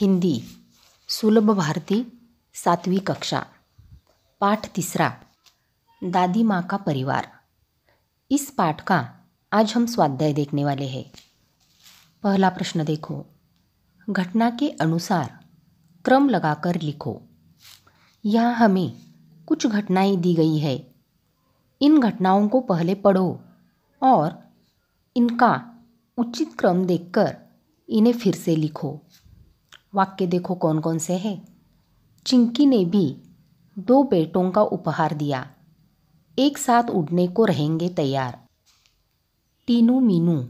हिंदी सुलभ भारती सातवी कक्षा पाठ तीसरा दादी माँ का परिवार इस पाठ का आज हम स्वाध्याय देखने वाले हैं पहला प्रश्न देखो घटना के अनुसार क्रम लगाकर लिखो यहाँ हमें कुछ घटनाएं दी गई है इन घटनाओं को पहले पढ़ो और इनका उचित क्रम देखकर इन्हें फिर से लिखो वाक्य देखो कौन कौन से हैं चिंकी ने भी दो बेटों का उपहार दिया एक साथ उड़ने को रहेंगे तैयार टीनू मीनू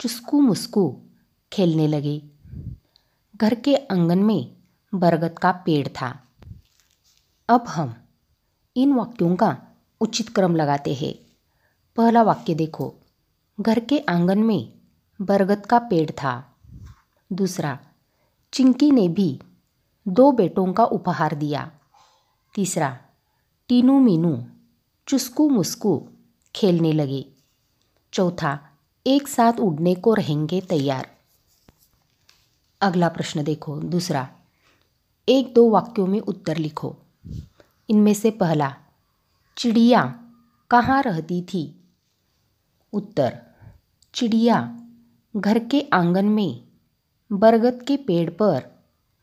चुस्कू मुस्कू खेलने लगे घर के आंगन में बरगद का पेड़ था अब हम इन वाक्यों का उचित क्रम लगाते हैं पहला वाक्य देखो घर के आंगन में बरगद का पेड़ था दूसरा चिंकी ने भी दो बेटों का उपहार दिया तीसरा टीनू मीनू चुस्कू मुस्कू खेलने लगे चौथा एक साथ उड़ने को रहेंगे तैयार अगला प्रश्न देखो दूसरा एक दो वाक्यों में उत्तर लिखो इनमें से पहला चिड़िया कहाँ रहती थी उत्तर चिड़िया घर के आंगन में बरगद के पेड़ पर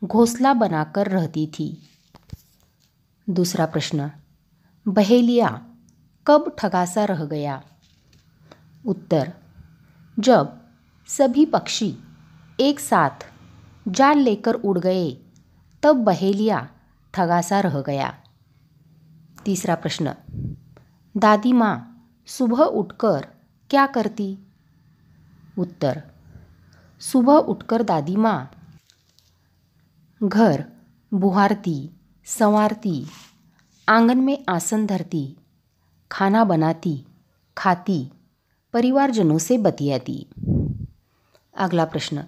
घोंसला बनाकर रहती थी दूसरा प्रश्न बहेलिया कब ठगासा रह गया उत्तर जब सभी पक्षी एक साथ जाल लेकर उड़ गए तब बहेलिया ठगासा रह गया तीसरा प्रश्न दादी माँ सुबह उठकर क्या करती उत्तर सुबह उठकर दादी माँ घर बुहारती संवारती आंगन में आसन धरती खाना बनाती खाती परिवारजनों से बतियाती अगला प्रश्न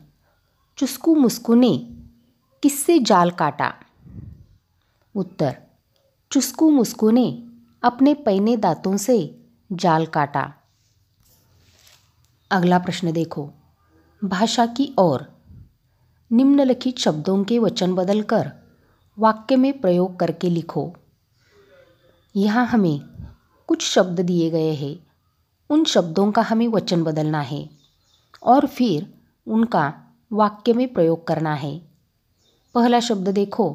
चुस्कू मुस्कू ने किससे जाल काटा उत्तर चुस्कू मुस्कू ने अपने पैने दांतों से जाल काटा अगला प्रश्न देखो भाषा की ओर निम्नलिखित शब्दों के वचन बदलकर वाक्य में प्रयोग करके लिखो यहाँ हमें कुछ शब्द दिए गए हैं उन शब्दों का हमें वचन बदलना है और फिर उनका वाक्य में प्रयोग करना है पहला शब्द देखो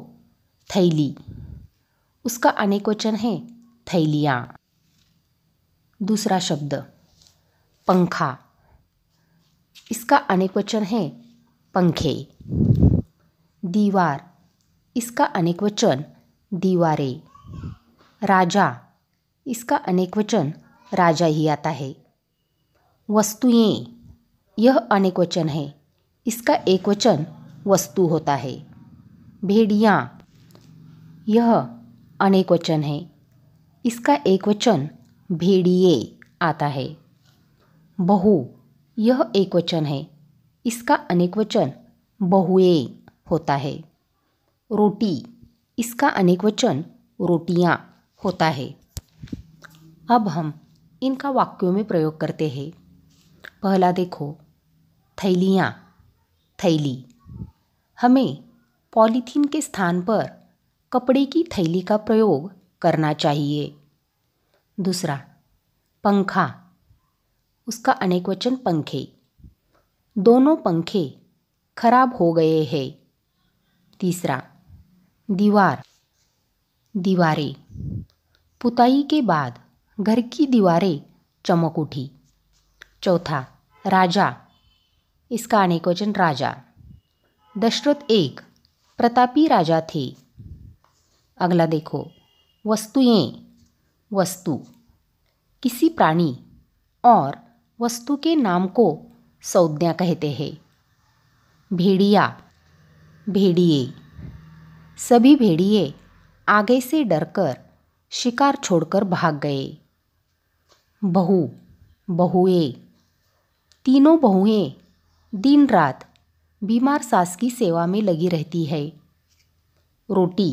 थैली उसका अनेक वचन है थैलियाँ दूसरा शब्द पंखा इसका अनेक वचन है पंखे दीवार इसका अनेक वचन दीवारें राजा इसका अनेक वचन राजा ही आता है वस्तुएं यह अनेक वचन है इसका एक वचन वस्तु होता है भेड़िया यह अनेक वचन है इसका एक वचन भेड़िए आता है बहु यह एक वचन है इसका अनेक वचन बहुए होता है रोटी इसका अनेक वचन रोटियाँ होता है अब हम इनका वाक्यों में प्रयोग करते हैं पहला देखो थैलियाँ थैली हमें पॉलीथीन के स्थान पर कपड़े की थैली का प्रयोग करना चाहिए दूसरा पंखा उसका अनेक वचन पंखे दोनों पंखे खराब हो गए हैं तीसरा दीवार दीवारें पुताई के बाद घर की दीवारें चमक उठी चौथा राजा इसका अनेक वचन राजा दशरथ एक प्रतापी राजा थे अगला देखो वस्तुएं वस्तु किसी प्राणी और वस्तु के नाम को संज्ञा कहते हैं भेड़िया भेड़िए सभी भेड़िए आगे से डरकर शिकार छोड़कर भाग गए बहू बहुए तीनों बहुएं दिन रात बीमार सास की सेवा में लगी रहती है रोटी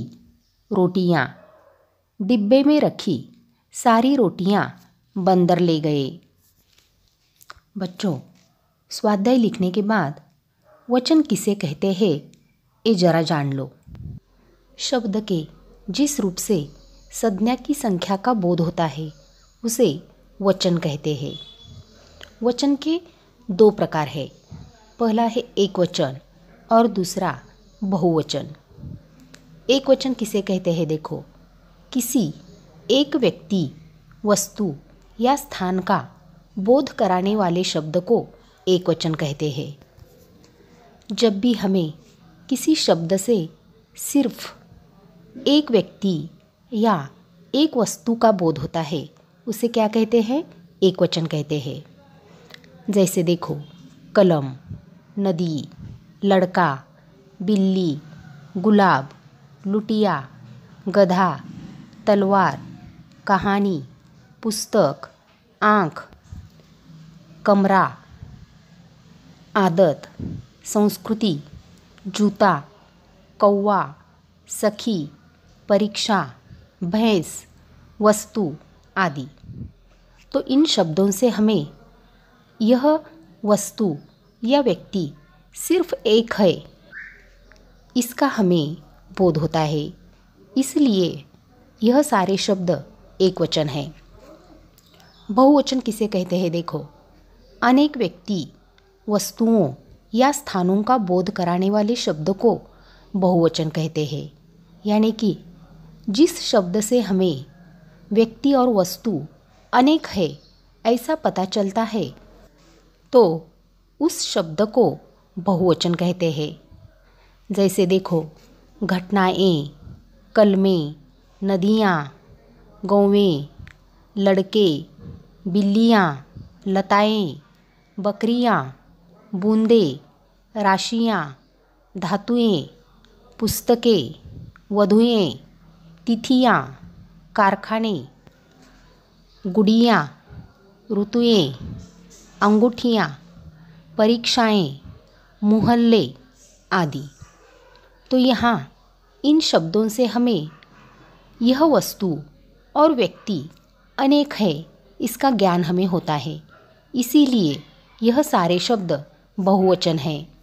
रोटियाँ डिब्बे में रखी सारी रोटियाँ बंदर ले गए बच्चों स्वाध्याय लिखने के बाद वचन किसे कहते हैं ये जरा जान लो शब्द के जिस रूप से संज्ञा की संख्या का बोध होता है उसे वचन कहते हैं वचन के दो प्रकार है पहला है एक वचन और दूसरा बहुवचन एक वचन किसे कहते हैं देखो किसी एक व्यक्ति वस्तु या स्थान का बोध कराने वाले शब्द को एक वचन कहते हैं जब भी हमें किसी शब्द से सिर्फ एक व्यक्ति या एक वस्तु का बोध होता है उसे क्या कहते हैं एक वचन कहते हैं जैसे देखो कलम नदी लड़का बिल्ली गुलाब लुटिया गधा तलवार कहानी पुस्तक आँख कमरा आदत संस्कृति जूता कौवा सखी परीक्षा भैंस वस्तु आदि तो इन शब्दों से हमें यह वस्तु या व्यक्ति सिर्फ एक है इसका हमें बोध होता है इसलिए यह सारे शब्द एक वचन है बहुवचन किसे कहते हैं देखो अनेक व्यक्ति वस्तुओं या स्थानों का बोध कराने वाले शब्द को बहुवचन कहते हैं यानी कि जिस शब्द से हमें व्यक्ति और वस्तु अनेक है ऐसा पता चलता है तो उस शब्द को बहुवचन कहते हैं जैसे देखो घटनाएं कलमें नदियाँ गौवें लड़के बिल्लियाँ लताएं बकरियाँ बूंदे राशियाँ धातुएँ पुस्तकें वधुएँ तिथियाँ कारखाने गुड़ियाँ ऋतुएँ अंगूठियाँ परीक्षाएँ मोहल्ले आदि तो यहाँ इन शब्दों से हमें यह वस्तु और व्यक्ति अनेक है इसका ज्ञान हमें होता है इसीलिए यह सारे शब्द बहुवचन हैं